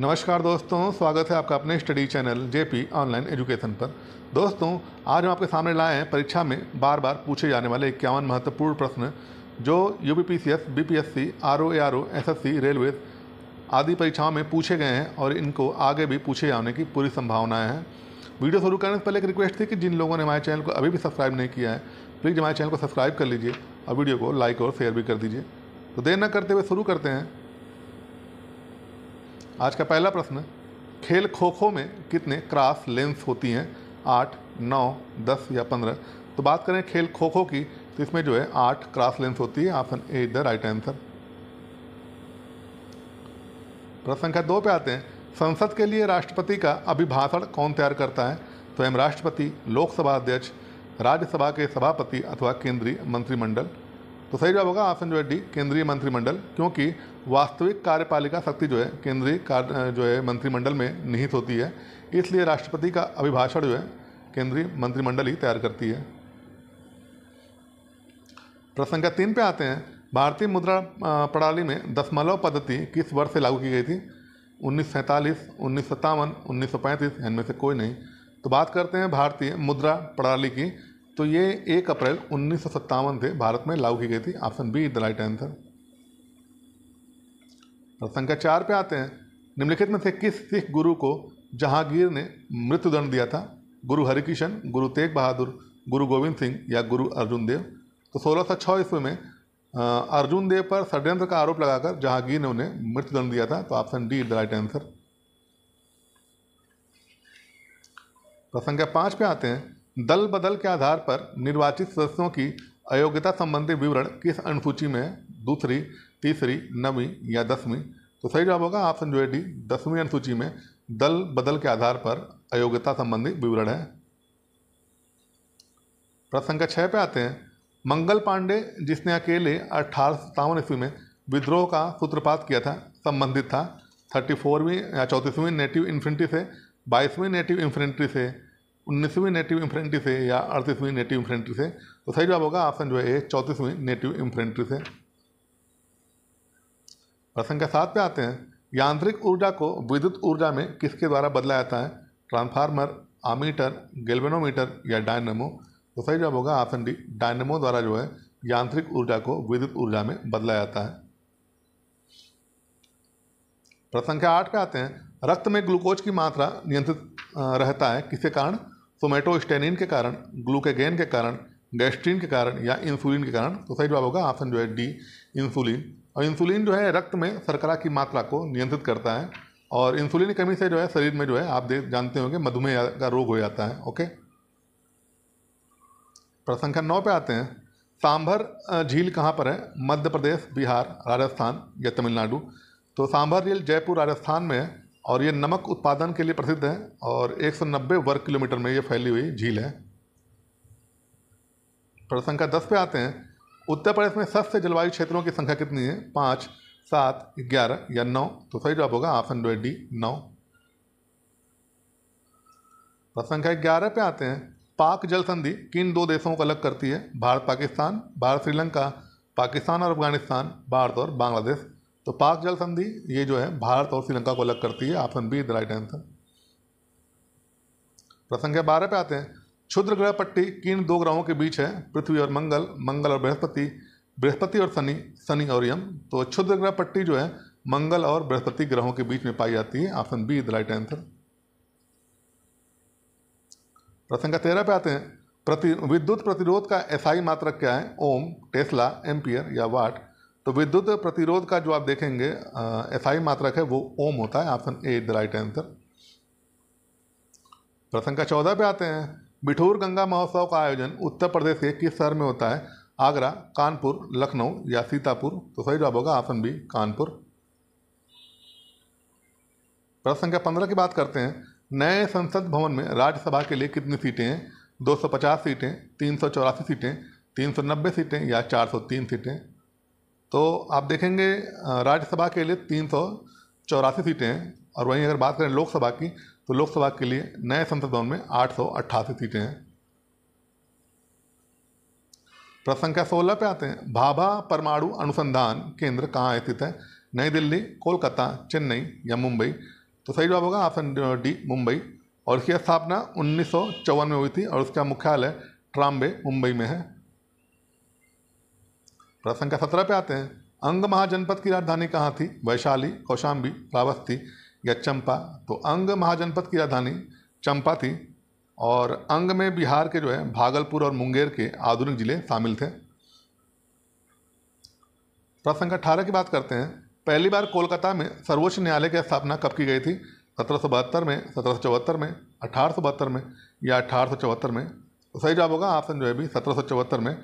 नमस्कार दोस्तों स्वागत है आपका अपने study channel JP online education पर दोस्तों आज हम आपके सामने लाए हैं परीक्षा में बार बार पूछे जाने वाले इक्यावन महत्वपूर्ण प्रश्न जो U P P C S B P S C R O A R O S S C railway आदि परीक्षाओं में पूछे गए हैं और इनको आगे भी पूछे जाने की पूरी संभावनाएँ हैं वीडियो शुरू करने से पहले एक रिक्वेस्ट थी कि जिन लोगों ने हमारे चैनल को अभी भी सब्सक्राइब नहीं किया है प्लीज़ हमारे चैनल को सब्सक्राइब कर लीजिए और वीडियो को लाइक और शेयर भी कर दीजिए तो देर न करते हुए शुरू करते हैं आज का पहला प्रश्न खेल खो खो में कितने क्रॉस लेंस होती हैं आठ नौ दस या पंद्रह तो बात करें खेल खो खो की तो इसमें जो है आठ क्रॉस लेंस होती है option A is the right answer प्रश्न संख्या दो पे आते हैं संसद के लिए राष्ट्रपति का अभिभाषण कौन तैयार करता है स्वयं तो राष्ट्रपति लोकसभा अध्यक्ष राज्यसभा के सभापति अथवा केंद्रीय मंत्रिमंडल तो सही जवाब होगा ऑप्शन जो है डी केंद्रीय मंत्रिमंडल क्योंकि वास्तविक कार्यपालिका शक्ति जो है केंद्रीय कार्य जो है मंत्रिमंडल में निहित होती है इसलिए राष्ट्रपति का अभिभाषण जो है केंद्रीय मंत्रिमंडल ही तैयार करती है प्रश्न संख्या तीन पे आते हैं भारतीय मुद्रा प्रणाली में दशमलव पद्धति किस वर्ष से लागू की गई थी उन्नीस सैंतालीस उन्नीस सत्तावन उन्नीस सौ पैंतीस इनमें से कोई नहीं तो बात करते हैं भारतीय मुद्रा प्रणाली की तो ये एक अप्रैल उन्नीस सौ सत्तावन से भारत में लागू की गई थी option B the right answer संख्या चार पे आते हैं निम्नलिखित में से किस सिख गुरु को जहांगीर ने मृत्युदंड दिया था गुरु हरिकिशन गुरु तेग बहादुर गुरु गोविंद सिंह या गुरु अर्जुन देव तो सोलह सौ छः ईस्वी में अर्जुन देव पर षड्यंत्र का आरोप लगाकर जहांगीर ने उन्हें मृत्युदंड दिया था तो option D the right answer तो संख्या पाँच पे आते हैं दल बदल के आधार पर निर्वाचित सदस्यों की अयोग्यता संबंधी विवरण किस अनुसूची में है दूसरी तीसरी नवीं या दसवीं तो सही जवाब होगा ऑप्शन जो है डी दसवीं अनुसूची में दल बदल के आधार पर अयोग्यता संबंधी विवरण है प्रश्न संख्या छः पे आते हैं मंगल पांडे जिसने अकेले अठारह सत्तावन ईस्वी में विद्रोह का सूत्रपात किया था संबंधित था थर्टी फोरवीं या चौंतीसवीं नेटिव इन्फेंट्री से बाईसवीं नेटिव इन्फेंट्री से उन्नीसवीं नेटिव इन्फ्रेंट्री से या अड़तीसवीं नेटिव इन्फ्रेंट्री से तो सही जवाब होगा ऑप्शन जो है चौंतीसवीं नेटिव इन्फ्रेंट्री से प्रश्न के सात पे आते हैं यांत्रिक ऊर्जा को विद्युत ऊर्जा में किसके द्वारा बदला जाता है ट्रांसफार्मर आमीटर गेल्वेनोमीटर या डायनेमो तो सही जवाब होगा ऑप्शन डी डायनेमो द्वारा जो है यांत्रिक ऊर्जा को विद्युत ऊर्जा में बदला जाता है प्रश्न संख्या आठ पे आते हैं रक्त में ग्लूकोज की मात्रा नियंत्रित रहता है किसके कारण सोमेटोस्टेनिन के कारण ग्लूकेगेन के कारण गैस्ट्रीन के कारण या इंसुलिन के कारण तो सही जवाब होगा ऑप्शन जो है डी इंसुलिन और इंसुलिन जो है रक्त में शर्करा की मात्रा को नियंत्रित करता है और इंसुलिन की कमी से जो है शरीर में जो है आप देख जानते होंगे मधुमेह का रोग हो जाता है ओके प्रश्न संख्या नौ पे आते हैं सांभर झील कहाँ पर है मध्य प्रदेश बिहार राजस्थान या तमिलनाडु तो सांभर झील जयपुर राजस्थान में है और ये नमक उत्पादन के लिए प्रसिद्ध है और 190 वर्ग किलोमीटर में ये फैली हुई झील है प्रश्न संख्या दस पे आते हैं उत्तर प्रदेश में सबसे जलवायु क्षेत्रों की संख्या कितनी है पाँच सात ग्यारह या नौ तो सही जवाब होगा ऑप्शन दो डी नौ प्रश्न संख्या ग्यारह पे आते हैं पाक जल संधि किन दो देशों को अलग करती है भारत पाकिस्तान भारत श्रीलंका पाकिस्तान और अफगानिस्तान भारत और बांग्लादेश तो पाक जल संधि ये जो है भारत और श्रीलंका को अलग करती है option B is the right answer प्रश्न के बारह पे आते हैं क्षुद्र ग्रह पट्टी किन दो ग्रहों के बीच है पृथ्वी और मंगल मंगल और बृहस्पति बृहस्पति और शनि शनि और यम तो क्षुद्र ग्रह पट्टी जो है मंगल और बृहस्पति ग्रहों के बीच में पाई जाती है option B is the right answer प्रश्न तेरह पे आते हैं प्रति विद्युत प्रतिरोध का एसआई मात्रक क्या है ओम टेस्ला एम्पियर या वाट तो विद्युत प्रतिरोध का जो आप देखेंगे एस आई मात्रक है वो ओम होता है option A the right answer प्रश्न का चौदह पे आते हैं बिठूर गंगा महोत्सव का आयोजन उत्तर प्रदेश के किस शहर में होता है आगरा कानपुर लखनऊ या सीतापुर तो सही जवाब होगा ऑप्शन बी कानपुर प्रश्न संख्या पंद्रह की बात करते हैं नए संसद भवन में राज्यसभा के लिए कितनी सीटें हैं 250 सीटें तीन सीटें तीन सीटें या 403 सीटें तो आप देखेंगे राज्यसभा के लिए तीन सौ चौरासी सीटें हैं और वहीं अगर बात करें लोकसभा की तो लोकसभा के लिए नए संसद भवन में आठ सौ अट्ठासी सीटें हैं प्रश्न संख्या सोलह पे आते हैं भाभा परमाणु अनुसंधान केंद्र कहाँ स्थित है नई दिल्ली कोलकाता चेन्नई या मुंबई तो सही जवाब होगा ऑप्शन डी मुंबई और इसकी स्थापना उन्नीस में हुई थी और उसका मुख्यालय ट्राम्बे मुंबई में है प्रश्न का सत्रह पे आते हैं अंग महाजनपद की राजधानी कहाँ थी वैशाली कौशाम्बी रावस्ती या चंपा तो अंग महाजनपद की राजधानी चंपा थी और अंग में बिहार के जो है भागलपुर और मुंगेर के आधुनिक जिले शामिल थे प्रश्न अठारह की बात करते हैं पहली बार कोलकाता में सर्वोच्च न्यायालय की स्थापना कब की गई थी सत्रह सौ बहत्तर में सत्रह सौ चौहत्तर में अठारह सौ बहत्तर में या अठारह सौ चौहत्तर में तो सही जवाब होगा ऑप्शन जो है भी सत्रह सौ चौहत्तर में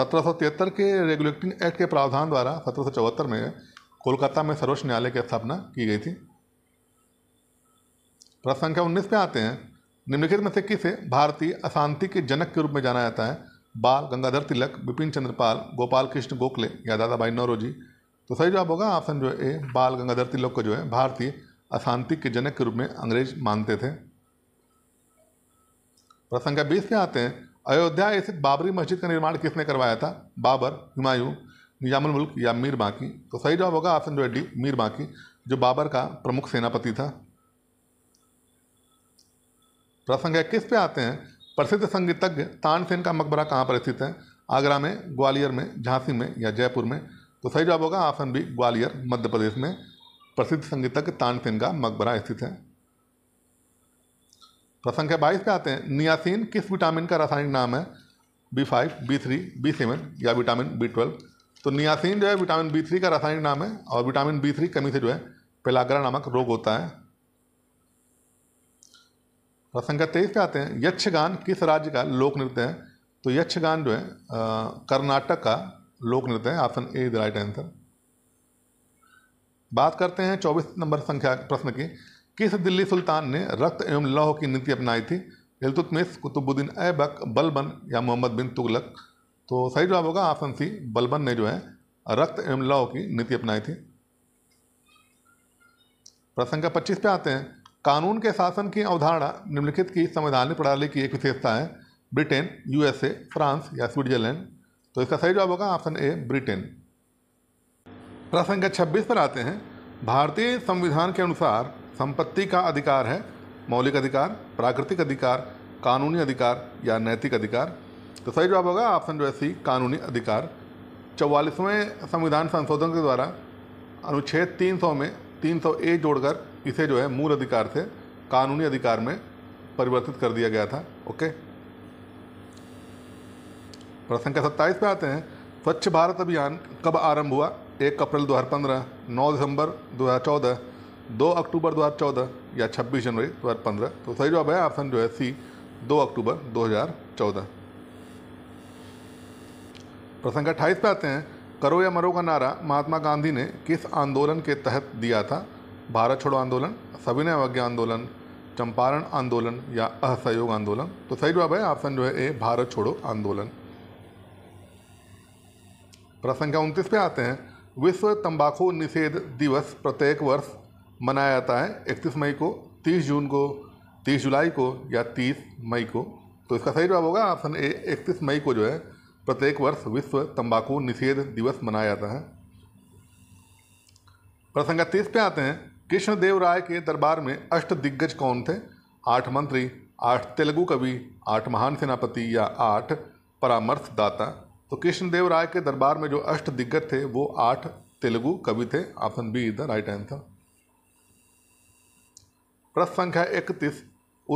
सत्रह के रेगुलेटिंग एक्ट के प्रावधान द्वारा सत्रह में कोलकाता में सर्वोच्च न्यायालय की स्थापना की गई थी प्रश्न संख्या उन्नीस पे आते हैं निम्नलिखित में से किसे भारतीय अशांति के जनक के रूप में जाना जाता है बाल गंगाधर तिलक बिपिन चंद्रपाल गोपाल कृष्ण गोखले या दादाभाई नौरोजी तो सही जवाब होगा ऑप्शन जो ए बाल गंगाधर तिलक को जो है भारतीय अशांति के जनक के रूप में अंग्रेज मानते थे प्रश्न संख्या बीस पे आते हैं अयोध्या स्थित बाबरी मस्जिद का निर्माण किसने करवाया था बाबर हुमायूं निजामुल मुल्क या मीर बाकी तो सही जवाब होगा ऑप्शन जो डी मीर बाकी जो बाबर का प्रमुख सेनापति था प्रसंग किस पे आते हैं प्रसिद्ध संगीतज्ञ तानसेन का मकबरा कहाँ पर स्थित है आगरा में ग्वालियर में झांसी में या जयपुर में तो सही जवाब होगा ऑप्शन बी ग्वालियर मध्य प्रदेश में प्रसिद्ध संगीतज्ञ तानसेन का मकबरा स्थित है प्रश्न संख्या बाईस पे आते हैं नियासीन किस विटामिन का रासायनिक नाम है B five B three B seven या विटामिन बी ट्वेल्व तो नियासीन जो है विटामिन बी थ्री का रासायनिक नाम है और विटामिन बी थ्री कमी से जो है पेलाग्रा नामक रोग होता है प्रश्न संख्या तेईस पे आते हैं यक्षगान किस राज्य का लोक नृत्य है तो यक्षगान जो है कर्नाटक का लोक नृत्य है option A is right answer बात करते हैं चौबीस नंबर संख्या प्रश्न की किस दिल्ली सुल्तान ने रक्त एवं लौह की नीति अपनाई थी हिलतुतमिस कुतुबुद्दीन ऐबक बलबन या मोहम्मद बिन तुगलक तो सही जवाब होगा ऑप्शन सी बलबन ने जो है रक्त एवं लौह की नीति अपनाई थी प्रश्न का पच्चीस पे आते हैं कानून के शासन की अवधारणा निम्नलिखित की संवैधानिक प्रणाली की एक विशेषता है ब्रिटेन यूएसए फ्रांस या स्विट्जरलैंड तो इसका सही जवाब होगा ऑप्शन ए ब्रिटेन प्रश्न संख्या छब्बीस पर आते हैं भारतीय संविधान के अनुसार संपत्ति का अधिकार है मौलिक अधिकार प्राकृतिक अधिकार कानूनी अधिकार या नैतिक अधिकार तो सही जवाब होगा ऑप्शन जो है सी कानूनी अधिकार चौवालीसवें संविधान संशोधन के द्वारा अनुच्छेद 300 में 300 ए जोड़कर इसे जो है मूल अधिकार से कानूनी अधिकार में परिवर्तित कर दिया गया था ओके प्रश्न संख्या सत्ताईस पे आते हैं स्वच्छ भारत अभियान कब आरंभ हुआ एक अप्रैल पंद्रह नौ दिसंबर चौदह दो अक्टूबर 2014 या 26 जनवरी 2015 तो सही जवाब है ऑप्शन जो है सी दो अक्टूबर 2014 प्रश्न अट्ठाईस पे आते हैं करो या मरो का नारा महात्मा गांधी ने किस आंदोलन के तहत दिया था भारत छोड़ो आंदोलन सविनय अवज्ञा आंदोलन चंपारण आंदोलन या असहयोग आंदोलन तो सही जवाब है ऑप्शन जो है ए भारत छोड़ो आंदोलन प्रश्न संख्या उनतीस पे आते हैं विश्व तंबाकू निषेध दिवस प्रत्येक वर्ष मनाया जाता है इकतीस मई को तीस जून को तीस जुलाई को या तीस मई को तो इसका सही जवाब होगा ऑप्शन ए इकतीस मई को जो है प्रत्येक वर्ष विश्व तंबाकू निषेध दिवस मनाया जाता है प्रसंग तीस पे आते हैं कृष्णदेव राय के दरबार में अष्ट दिग्गज कौन थे आठ मंत्री आठ तेलुगु कवि आठ महान सेनापति या आठ परामर्शदाता तो कृष्णदेव राय के दरबार में जो अष्ट दिग्गज थे वो आठ तेलुगु कवि थे option B is the right answer प्रश्न संख्या इकतीस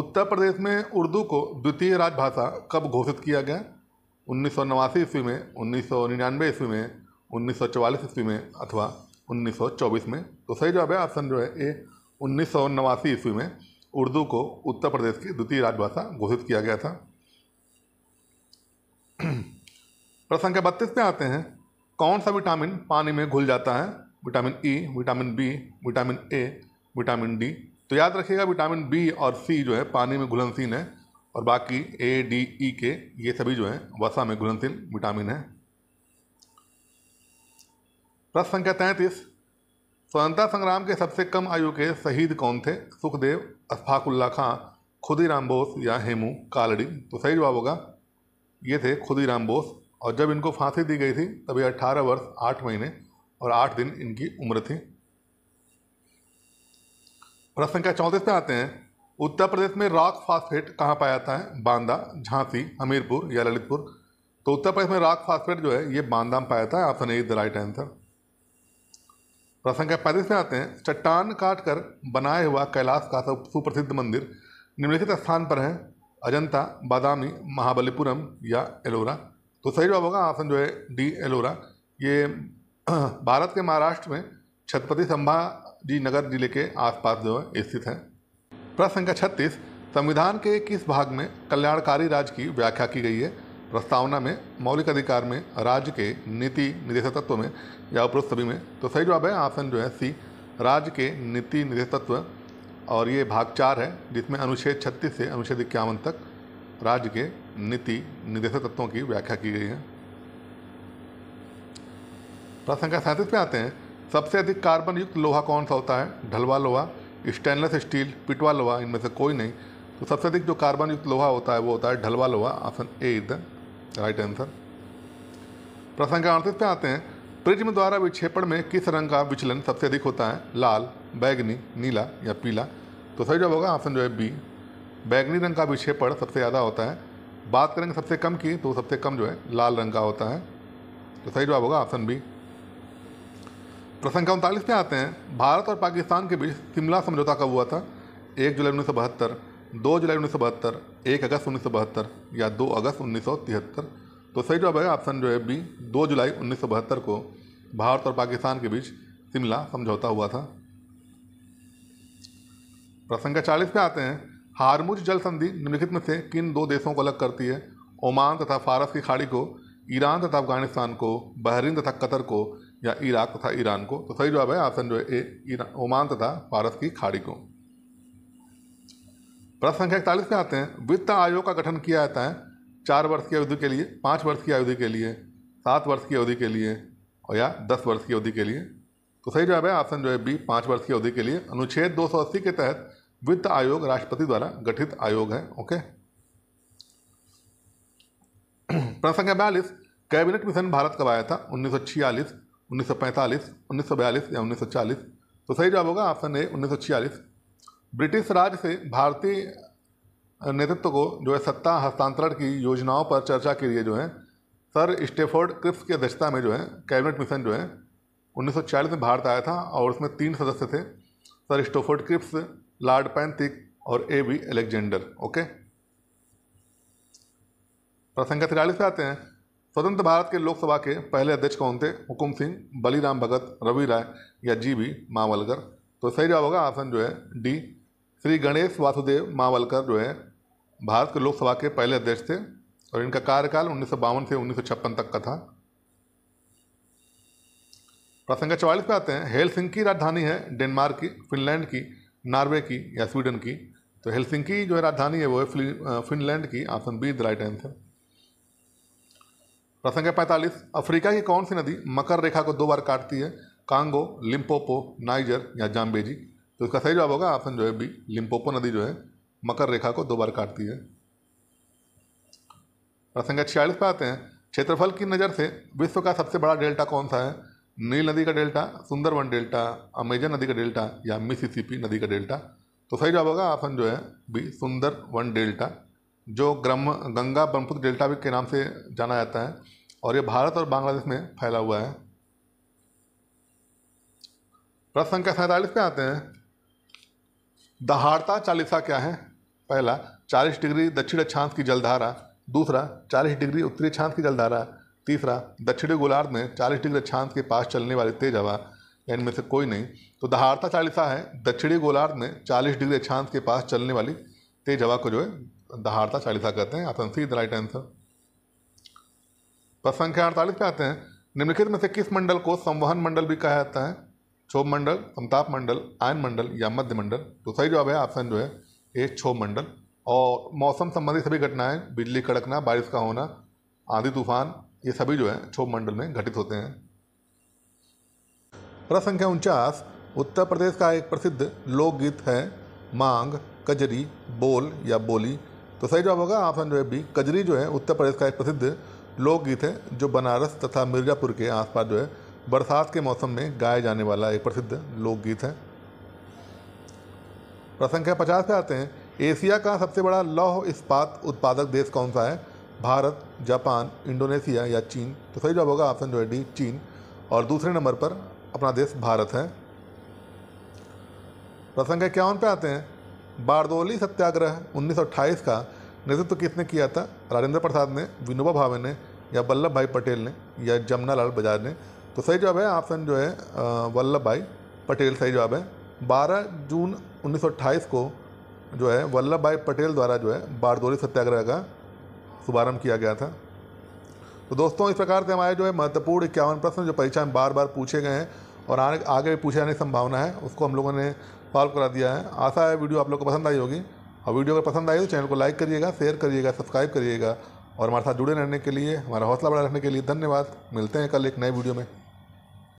उत्तर प्रदेश में उर्दू को द्वितीय राजभाषा कब घोषित किया गया उन्नीस सौ नवासी ईस्वी में उन्नीस सौ निन्यानवे ईस्वी में उन्नीस सौ ईस्वी में अथवा उन्नीस सौ चौबीस में तो सही जवाब है ऑप्शन जो है ए उन्नीस सौ नवासी ईस्वी में उर्दू को उत्तर प्रदेश की द्वितीय राजभाषा घोषित किया गया था प्रश्न संख्या बत्तीस में आते हैं कौन सा विटामिन पानी में घुल जाता है vitamin E e, vitamin B vitamin A vitamin D तो याद रखिएगा विटामिन बी और सी जो है पानी में घुलनशील है और बाकी ए डी ई के ये सभी जो है वसा में घुलनशील विटामिन है प्रश्न संख्या तैंतीस स्वतंत्रता संग्राम के सबसे कम आयु के शहीद कौन थे सुखदेव अफाकुल्ला खां खुदीराम बोस या हेमू कालड़ी तो सही जवाब होगा ये थे खुदीराम बोस और जब इनको फांसी दी गई थी तब ये अट्ठारह वर्ष आठ महीने और आठ दिन इनकी उम्र थी प्रश्न संख्या चौंतीस पे आते हैं उत्तर प्रदेश में रॉक फास्फेट कहाँ पाया जाता है बांदा झांसी हमीरपुर या ललितपुर तो उत्तर प्रदेश में रॉक फास्फेट जो है ये बांदा में पाया जाता है option A is the right answer प्रश्न संख्या पैंतीस में आते हैं चट्टान काट कर बनाया हुआ कैलाश का सुप्रसिद्ध मंदिर निम्नलिखित स्थान पर है अजंता बादामी महाबलीपुरम या एलोरा तो सही जवाब होगा ऑप्शन जो है डी एलोरा ये भारत के महाराष्ट्र में छत्रपति संभाजी नगर जिले के आसपास जो है स्थित है प्रश्न संख्या छत्तीस संविधान के किस भाग में कल्याणकारी राज्य की व्याख्या की गई है प्रस्तावना में मौलिक अधिकार में राज्य के नीति निर्देश तत्व में या उपरोक्त सभी में तो सही जवाब है ऑप्शन जो है सी राज्य के नीति निर्देश तत्व और ये भाग चार है जिसमें अनुच्छेद छत्तीस से अनुच्छेद इक्यावन तक राज्य के नीति निर्देश तत्वों की व्याख्या की गई है प्रश्न संख्या सैंतीस पे आते हैं सबसे अधिक कार्बन युक्त लोहा कौन सा होता है ढलवा लोहा स्टेनलेस स्टील पिटवा लोहा इनमें से कोई नहीं तो सबसे अधिक जो कार्बन युक्त लोहा होता है वो होता है ढलवा लोहा option A is the right answer प्रश्न के अड़तीस पे आते हैं प्रिज्म द्वारा विक्षेपण में किस रंग का विचलन सबसे अधिक होता है लाल बैगनी नीला या पीला तो सही जवाब होगा ऑप्शन जो है बी बैगनी रंग का विक्षेपण सबसे ज़्यादा होता है बात करेंगे सबसे कम की तो सबसे कम जो है लाल रंग का होता है तो सही जवाब होगा ऑप्शन बी प्रसंग उनतालीस में आते हैं भारत और पाकिस्तान के बीच शिमला समझौता कब हुआ था एक जुलाई उन्नीस सौ बहत्तर दो जुलाई उन्नीस सौ बहत्तर एक अगस्त उन्नीस सौ बहत्तर या दो अगस्त उन्नीस सौ तिहत्तर तो सही जवाब है ऑप्शन जो है बी दो जुलाई उन्नीस सौ बहत्तर को भारत और पाकिस्तान के बीच शिमला समझौता हुआ था प्रसंग चालीस में आते हैं हारमुज जल संधि निम्नलिखित में से किन दो देशों को अलग करती है ओमान तथा फारस की खाड़ी को ईरान तथा अफगानिस्तान को बहरीन तथा कतर को या इराक तथा ईरान को तो सही जवाब है ऑप्शन जो है ए ओमान तथा भारत की खाड़ी को प्रश्न संख्या इकतालीस में आते हैं वित्त आयोग का गठन किया जाता है चार वर्ष की अवधि के लिए पाँच वर्ष की अवधि के लिए सात वर्ष की अवधि के लिए और या दस वर्ष की अवधि के लिए तो सही जवाब है ऑप्शन जो है बी पाँच वर्ष की अवधि के लिए अनुच्छेद दो के तहत वित्त आयोग राष्ट्रपति द्वारा गठित आयोग है ओके प्रश्न संख्या बयालीस कैबिनेट मिशन भारत कब आया था उन्नीस 1945, 1942 या 1940 तो सही जवाब होगा ऑप्शन ए उन्नीस ब्रिटिश राज से भारतीय नेतृत्व को जो है सत्ता हस्तांतरण की योजनाओं पर चर्चा के लिए जो है सर स्टेफोर्ड क्रिप्स की अध्यक्षता में जो है कैबिनेट मिशन जो है 1940 में भारत आया था और उसमें तीन सदस्य थे sir Stafford Cripps Lord Pethick और ए वी एलेक्जेंडर ओके प्रसंग तिरालीस पे आते हैं स्वतंत्र भारत के लोकसभा के पहले अध्यक्ष कौन थे हुकुम सिंह बलीराम भगत रवि राय या जी बी मावलकर तो सही जवाब होगा ऑप्शन जो है डी श्री गणेश वासुदेव मावलकर जो है भारत के लोकसभा के पहले अध्यक्ष थे और इनका कार्यकाल उन्नीस से उन्नीस तक का था प्रश्न चौवालीस पे आते हैं हेलसिंकी राजधानी है डेनमार्क की फिनलैंड की नॉर्वे की या स्वीडन की तो हेलसिंकी जो है राजधानी है वो है फिनलैंड की option B the right answer प्रश्न पैंतालीस अफ्रीका की कौन सी नदी मकर रेखा को दो बार काटती है कांगो लिम्पोपो नाइजर या जाम्बेजी तो इसका सही जवाब होगा ऑप्शन जो है बी लिम्पोपो नदी जो है मकर रेखा को दो बार काटती है प्रश्न छियालीस पर आते हैं क्षेत्रफल की नज़र से विश्व का सबसे बड़ा डेल्टा कौन सा है नील नदी का डेल्टा सुंदरवन डेल्टा अमेजन नदी का डेल्टा या मिसिसिपी नदी का डेल्टा तो सही जवाब होगा ऑप्शन जो है बी सुंदरवन डेल्टा जो ग्रम गंगा ब्रह्मपुत्र डेल्टा भी के नाम से जाना जाता है और ये भारत और बांग्लादेश में फैला हुआ है प्रश्न संख्या सैंतालीस पे आते हैं दहाड़ता चालीसा क्या है पहला चालीस डिग्री दक्षिण अक्षांश की जलधारा दूसरा चालीस डिग्री उत्तरी अक्षांश की जलधारा तीसरा दक्षिणी गोलार्ध में चालीस डिग्री अक्षांश के पास चलने वाली तेज हवा इनमें से कोई नहीं तो दहाड़ता चालीसा है दक्षिणी गोलार्ध में चालीस डिग्री अक्षांश के पास चलने वाली तेज हवा को जो है दहाड़ता चालीसा कहते हैं आप सी द राइट आंसर पर संख्या अड़तालीस पे आते हैं निम्नलिखित में से किस मंडल को संवहन मंडल भी कहा जाता है क्षोभ मंडल समताप मंडल आयन मंडल या मध्य मंडल तो सही जवाब है ऑप्शन जो है ए क्षोभ मंडल और मौसम संबंधी सभी घटनाएं बिजली कड़कना बारिश का होना आंधी तूफान ये सभी जो है क्षोभ मंडल में घटित होते हैं प्रश्न संख्या उनचास उत्तर प्रदेश का एक प्रसिद्ध लोकगीत है मांग कजरी बोल या बोली तो सही जवाब होगा ऑप्शन जो है बी कजरी जो है उत्तर प्रदेश का एक प्रसिद्ध लोकगीत है जो बनारस तथा मिर्ज़ापुर के आसपास जो है बरसात के मौसम में गाया जाने वाला एक प्रसिद्ध लोकगीत है प्रश्न पचास पे आते हैं एशिया का सबसे बड़ा लौह इस्पात उत्पादक देश कौन सा है भारत जापान इंडोनेशिया या चीन तो सही जवाब होगा ऑप्शन जो है डी चीन और दूसरे नंबर पर अपना देश भारत है प्रसंख्या संख्या इक्यावन पे आते हैं बारदोली सत्याग्रह 1928 का नेतृत्व तो किसने किया था राजेंद्र प्रसाद ने विनोबा भावे ने या वल्लभ भाई पटेल ने या जमुना लाल बजाज ने तो सही जवाब है ऑप्शन जो है वल्लभ भाई पटेल सही जवाब है 12 जून 1928 को जो है वल्लभ भाई पटेल द्वारा जो है बारदोली सत्याग्रह का शुभारंभ किया गया था तो दोस्तों इस प्रकार से हमारे जो है महत्वपूर्ण इक्यावन प्रश्न जो परीक्षा में बार बार पूछे गए हैं और आने आगे भी पूछे जाने की संभावना है उसको हम लोगों ने सॉल्व करा दिया है आशा है वीडियो आप लोग को पसंद आई होगी और वीडियो अगर पसंद आई तो चैनल को लाइक करिएगा शेयर करिएगा सब्सक्राइब करिएगा और हमारे साथ जुड़े रहने के लिए हमारा हौसला बढ़ा रखने के लिए धन्यवाद मिलते हैं कल एक नए वीडियो में